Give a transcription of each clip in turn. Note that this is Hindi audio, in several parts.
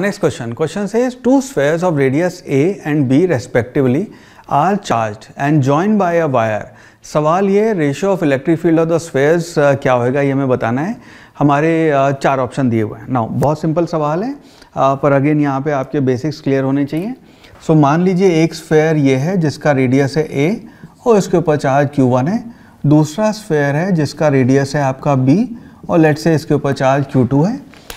नेक्स्ट क्वेश्चन क्वेश्चन से two two of radius A and B respectively are charge and join by a wire सवाल ये ratio of electric field of the spheres क्या होएगा ये हमें बताना है हमारे uh, चार ऑप्शन दिए हुए हैं नाउ बहुत सिंपल सवाल है uh, पर अगेन यहाँ पे आपके बेसिक्स क्लियर होने चाहिए सो so, मान लीजिए एक स्फेयर ये है जिसका रेडियस है ए और इसके ऊपर चार्ज क्यू वन है दूसरा स्फेयर है जिसका रेडियस है आपका बी और लेट से इसके ऊपर चार्ज क्यू टू है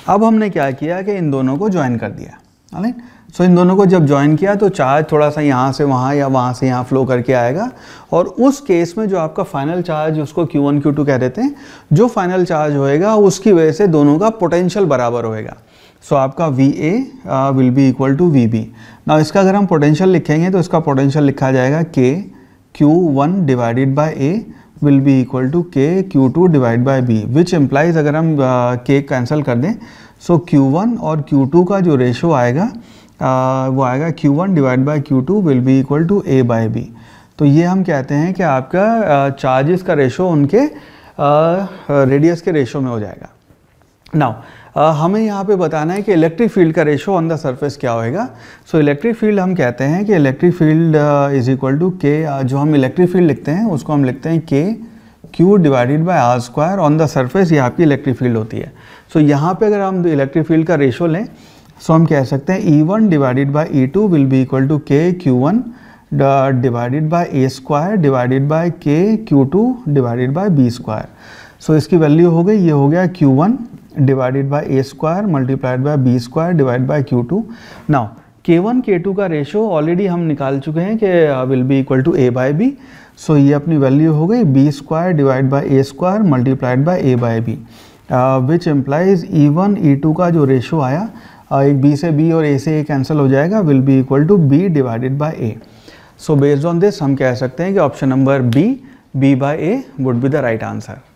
अब हमने क्या किया कि इन दोनों को ज्वाइन कर दिया राइट सो so, इन दोनों को जब ज्वाइन किया तो चार्ज थोड़ा सा यहाँ से वहाँ या वहाँ से यहाँ फ्लो करके आएगा और उस केस में जो आपका फाइनल चार्ज उसको Q1 Q2 कह देते हैं जो फाइनल चार्ज होएगा उसकी वजह से दोनों का पोटेंशियल बराबर होएगा सो so, आपका V A will be equal to V B ना इसका अगर हम पोटेंशियल लिखेंगे तो इसका पोटेंशियल लिखा जाएगा K Q one divided by A will be equal to K Q two divide by B which implies अगर हम के कैंसिल कर दें सो क्यू वन और क्यू टू का जो रेशो आएगा आ, वो आएगा Q one divide by Q two will be equal to A by B तो ये हम कहते हैं कि आपका चार्जेस का रेशो उनके रेडियस के रेशो में हो जाएगा नाउ uh, हमें यहाँ पे बताना है कि इलेक्ट्रिक फील्ड का रेशो ऑन द सरफेस क्या होएगा सो इलेक्ट्रिक फील्ड हम कहते हैं कि electric field is equal to K जो हम इलेक्ट्रिक फील्ड लिखते हैं उसको हम लिखते हैं K Q divided by R square on the surface ये आपकी इलेक्ट्रिक फील्ड होती है सो so, यहाँ पे अगर हम इलेक्ट्रिक फील्ड का रेशो लें सो so हम कह सकते हैं E one divided by E two will be equal to K Q one divided by A square divided by K Q two divided by B square so इसकी वैल्यू हो गई ये हो गया Q one divided by A square multiplied by B square divide by Q two now K one K two का रेशो ऑलरेडी हम निकाल चुके हैं कि will be equal to A by B so ये अपनी वैल्यू हो गई B square divide by A square multiplied by A by B which implies E one E two का जो रेशो आया uh, एक बी से बी और ए से ए कैंसिल हो जाएगा will be equal to B divided by A so based on this हम कह सकते हैं कि option number B B by A would be the right answer